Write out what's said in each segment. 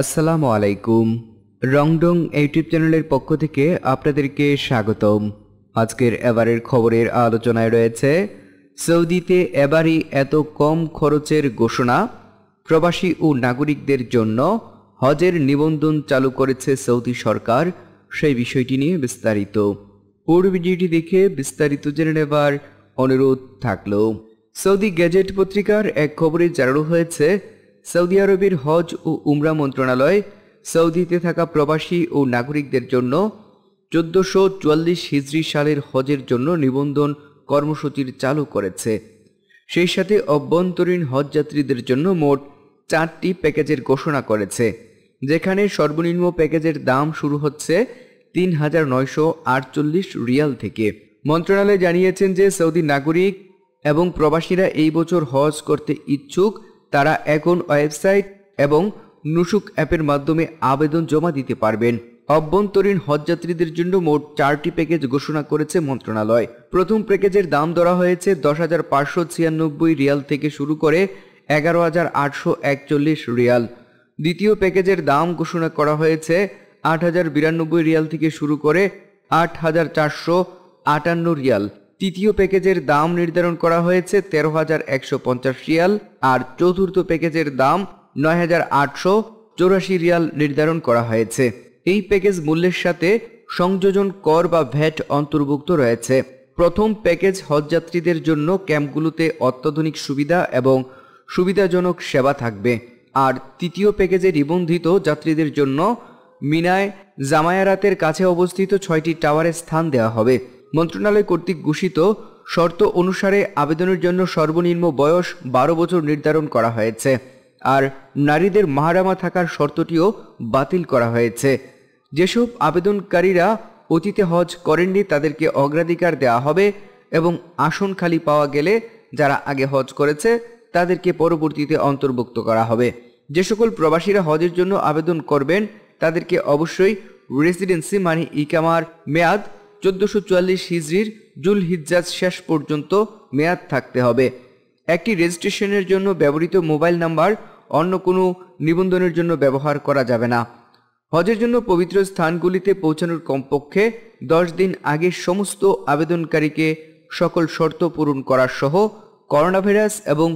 আসসালামু আলাইকুম রংডং ইউটিউব চ্যানেলের পক্ষ থেকে আপনাদেরকে স্বাগতম আজকের এবারের খবরের আলোচনায় রয়েছে সৌদিতে এবারই এত কম খরচের ঘোষণা প্রবাসী ও নাগরিকদের জন্য হজের নিবন্ধন চালু করেছে সৌদি সরকার সেই বিষয়টি নিয়ে বিস্তারিত পূর্ব ভিডিওটি দেখে বিস্তারিত জেনে নেবার অনুরোধ থাকল সৌদি গ্যাজেট পত্রিকার এক খবরে জানানো হয়েছে সৌদি আরবের হজ ও উমরা মন্ত্রণালয় সৌদিতে থাকা প্রবাসী ও নাগরিকদের জন্য চোদ্দশো চুয়াল্লিশ হিজড়ি সালের হজের জন্য নিবন্ধন কর্মসূচির চালু করেছে সেই সাথে অভ্যন্তরীণ হজযাত্রীদের জন্য মোট চারটি প্যাকেজের ঘোষণা করেছে যেখানে সর্বনিম্ন প্যাকেজের দাম শুরু হচ্ছে তিন হাজার নয়শো আটচল্লিশ রিয়াল থেকে মন্ত্রণালয় জানিয়েছেন যে সৌদি নাগরিক এবং প্রবাসীরা এই বছর হজ করতে ইচ্ছুক তারা এখন ওয়েবসাইট এবং নুসুক অ্যাপের মাধ্যমে আবেদন জমা দিতে পারবেন অভ্যন্তরীণ হজযাত্রীদের জন্য মোট চারটি প্যাকেজ ঘোষণা করেছে মন্ত্রণালয় প্রথম প্যাকেজের দাম ধরা হয়েছে দশ হাজার পাঁচশো ছিয়ানব্বই রিয়াল থেকে শুরু করে এগারো হাজার আটশো একচল্লিশ রিয়াল দ্বিতীয় প্যাকেজের দাম ঘোষণা করা হয়েছে আট হাজার বিরানব্বই রিয়াল থেকে শুরু করে আট হাজার চারশো আটান্ন রিয়াল তৃতীয় প্যাকেজের দাম নির্ধারণ করা হয়েছে তেরো হাজার একশো পঞ্চাশ রিয়াল আর চতুর্থ প্যাকেজের দাম নয় হাজার আটশো চৌরাশি রিয়াল নির্ধারণ করা হয়েছে এই প্যাকেজ মূল্যের সাথে সংযোজন কর বা ভ্যাট অন্তর্ভুক্ত রয়েছে প্রথম প্যাকেজ হজযাত্রীদের জন্য ক্যাম্পগুলোতে অত্যাধুনিক সুবিধা এবং সুবিধাজনক সেবা থাকবে আর তৃতীয় প্যাকেজে নিবন্ধিত যাত্রীদের জন্য মিনায় জামায়ারাতের কাছে অবস্থিত ছয়টি টাওয়ারে স্থান দেওয়া হবে মন্ত্রণালয় কর্তৃক ঘোষিত শর্ত অনুসারে আবেদনের জন্য সর্বনিম্ন বয়স বারো বছর নির্ধারণ করা হয়েছে আর নারীদের মাহারামা থাকার শর্তটিও বাতিল করা হয়েছে যেসব আবেদনকারীরা অতীতে হজ করেননি তাদেরকে অগ্রাধিকার দেওয়া হবে এবং আসন খালি পাওয়া গেলে যারা আগে হজ করেছে তাদেরকে পরবর্তীতে অন্তর্ভুক্ত করা হবে যে সকল প্রবাসীরা হজের জন্য আবেদন করবেন তাদেরকে অবশ্যই রেসিডেন্সি মানে ইকামার মেয়াদ চোদ্দশো চুয়াল্লিশ হিজড়ির জুল হিজাজ শেষ পর্যন্ত মেয়াদ থাকতে হবে একটি রেজিস্ট্রেশনের জন্য ব্যবহৃত মোবাইল নাম্বার অন্য কোনো নিবন্ধনের জন্য ব্যবহার করা যাবে না হজের জন্য পবিত্র স্থানগুলিতে পৌঁছানোর কমপক্ষে দশ দিন আগে সমস্ত আবেদনকারীকে সকল শর্ত পূরণ করার সহ করোনাভাইরাস এবং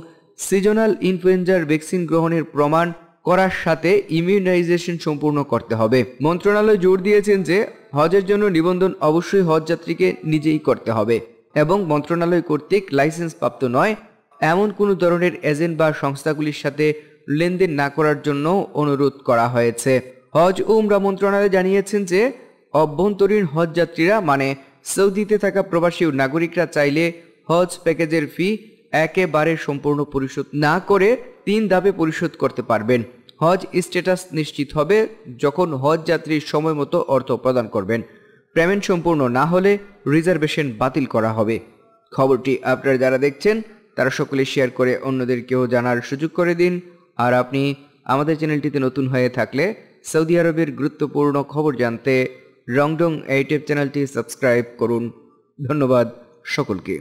সিজনাল ইনফ্লুয়েঞ্জার ভ্যাকসিন গ্রহণের প্রমাণ করার সাথে ইমিউনাইজেশন সম্পূর্ণ করতে হবে মন্ত্রণালয় জোর দিয়েছেন যে হজের জন্য নিবন্ধন অবশ্যই হজযাত্রীকে নিজেই করতে হবে এবং মন্ত্রণালয় কর্তৃক লাইসেন্স প্রাপ্ত নয় এমন কোনো ধরনের এজেন্ট বা সংস্থাগুলির সাথে লেনদেন না করার জন্য অনুরোধ করা হয়েছে হজ উমরা মন্ত্রণালয় জানিয়েছেন যে অভ্যন্তরীণ হজ যাত্রীরা মানে সৌদিতে থাকা প্রবাসী নাগরিকরা চাইলে হজ প্যাকেজের ফি একেবারে সম্পূর্ণ পরিশোধ না করে তিন ধাপে পরিশোধ করতে পারবেন হজ স্ট্যাটাস নিশ্চিত হবে যখন হজ যাত্রীর সময় মতো অর্থ প্রদান করবেন পেমেন্ট সম্পূর্ণ না হলে রিজার্ভেশন বাতিল করা হবে খবরটি আপনারা যারা দেখছেন তারা সকলে শেয়ার করে অন্যদেরকেও জানার সুযোগ করে দিন আর আপনি আমাদের চ্যানেলটিতে নতুন হয়ে থাকলে সৌদি আরবের গুরুত্বপূর্ণ খবর জানতে রংডং ইউটিউব চ্যানেলটি সাবস্ক্রাইব করুন ধন্যবাদ সকলকে